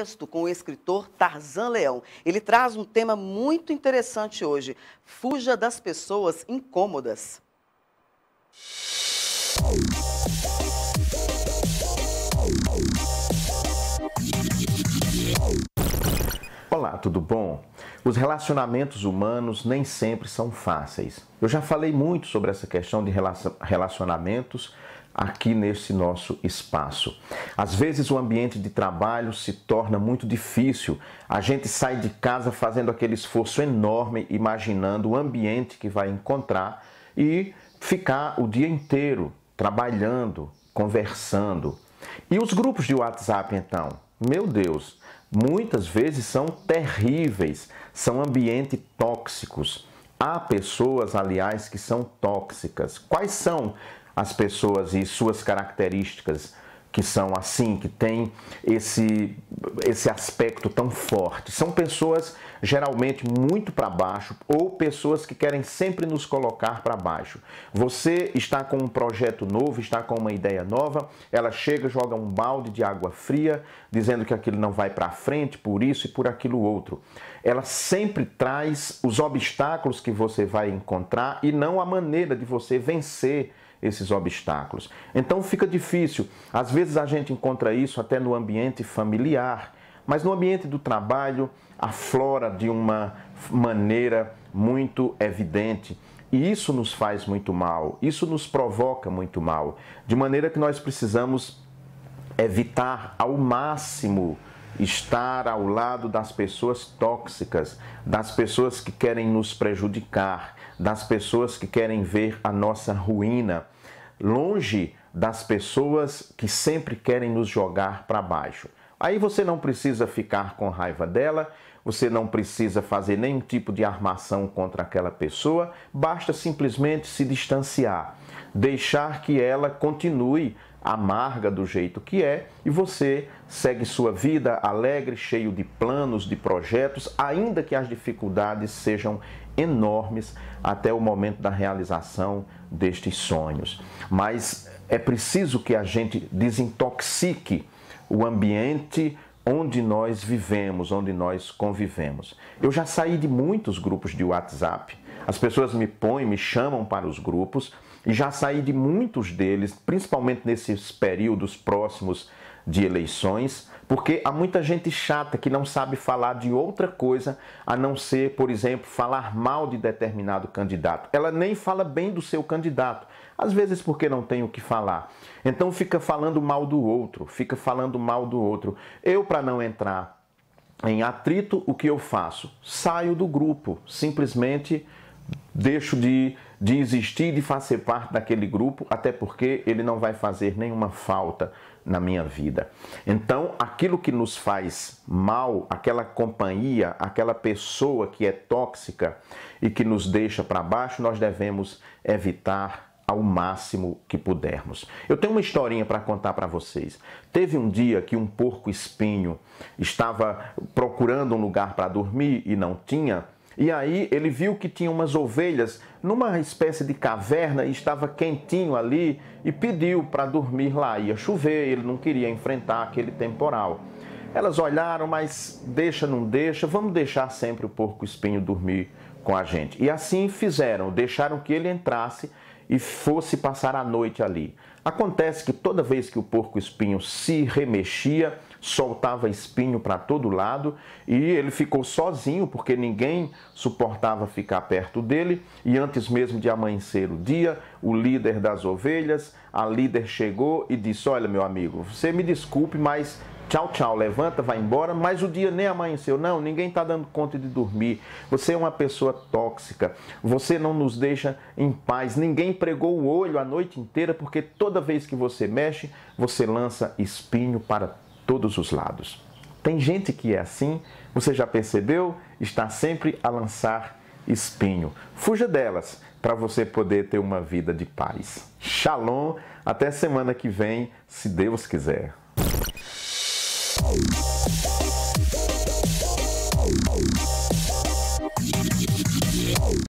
texto com o escritor Tarzan Leão. Ele traz um tema muito interessante hoje: fuja das pessoas incômodas. Olá, tudo bom? Os relacionamentos humanos nem sempre são fáceis. Eu já falei muito sobre essa questão de relacionamentos aqui nesse nosso espaço. Às vezes o ambiente de trabalho se torna muito difícil. A gente sai de casa fazendo aquele esforço enorme, imaginando o ambiente que vai encontrar e ficar o dia inteiro trabalhando, conversando. E os grupos de WhatsApp então? Meu Deus, muitas vezes são terríveis, são ambientes tóxicos. Há pessoas, aliás, que são tóxicas. Quais são as pessoas e suas características que são assim, que têm esse, esse aspecto tão forte. São pessoas geralmente muito para baixo ou pessoas que querem sempre nos colocar para baixo. Você está com um projeto novo, está com uma ideia nova, ela chega, joga um balde de água fria, dizendo que aquilo não vai para frente por isso e por aquilo outro. Ela sempre traz os obstáculos que você vai encontrar e não a maneira de você vencer esses obstáculos. Então fica difícil. Às vezes a gente encontra isso até no ambiente familiar, mas no ambiente do trabalho aflora de uma maneira muito evidente. E isso nos faz muito mal, isso nos provoca muito mal, de maneira que nós precisamos evitar ao máximo estar ao lado das pessoas tóxicas, das pessoas que querem nos prejudicar, das pessoas que querem ver a nossa ruína, longe das pessoas que sempre querem nos jogar para baixo. Aí você não precisa ficar com raiva dela, você não precisa fazer nenhum tipo de armação contra aquela pessoa, basta simplesmente se distanciar, deixar que ela continue amarga do jeito que é e você segue sua vida alegre, cheio de planos, de projetos, ainda que as dificuldades sejam enormes até o momento da realização destes sonhos. Mas é preciso que a gente desintoxique o ambiente onde nós vivemos, onde nós convivemos. Eu já saí de muitos grupos de WhatsApp. As pessoas me põem, me chamam para os grupos e já saí de muitos deles, principalmente nesses períodos próximos de eleições, porque há muita gente chata que não sabe falar de outra coisa a não ser, por exemplo, falar mal de determinado candidato. Ela nem fala bem do seu candidato, às vezes porque não tem o que falar. Então fica falando mal do outro, fica falando mal do outro. Eu, para não entrar em atrito, o que eu faço? Saio do grupo, simplesmente deixo de de existir, de fazer parte daquele grupo, até porque ele não vai fazer nenhuma falta na minha vida. Então, aquilo que nos faz mal, aquela companhia, aquela pessoa que é tóxica e que nos deixa para baixo, nós devemos evitar ao máximo que pudermos. Eu tenho uma historinha para contar para vocês. Teve um dia que um porco espinho estava procurando um lugar para dormir e não tinha e aí ele viu que tinha umas ovelhas numa espécie de caverna e estava quentinho ali e pediu para dormir lá. Ia chover, ele não queria enfrentar aquele temporal. Elas olharam, mas deixa, não deixa, vamos deixar sempre o porco espinho dormir com a gente. E assim fizeram, deixaram que ele entrasse e fosse passar a noite ali. Acontece que toda vez que o porco espinho se remexia, soltava espinho para todo lado e ele ficou sozinho porque ninguém suportava ficar perto dele. E antes mesmo de amanhecer o dia, o líder das ovelhas, a líder chegou e disse: Olha, meu amigo, você me desculpe, mas tchau, tchau, levanta, vai embora, mas o dia nem amanheceu. Não, ninguém está dando conta de dormir. Você é uma pessoa tóxica, você não nos deixa em paz. Ninguém pregou o olho a noite inteira, porque toda vez que você mexe, você lança espinho para todos os lados. Tem gente que é assim, você já percebeu? Está sempre a lançar espinho. Fuja delas para você poder ter uma vida de paz. Shalom, até semana que vem, se Deus quiser.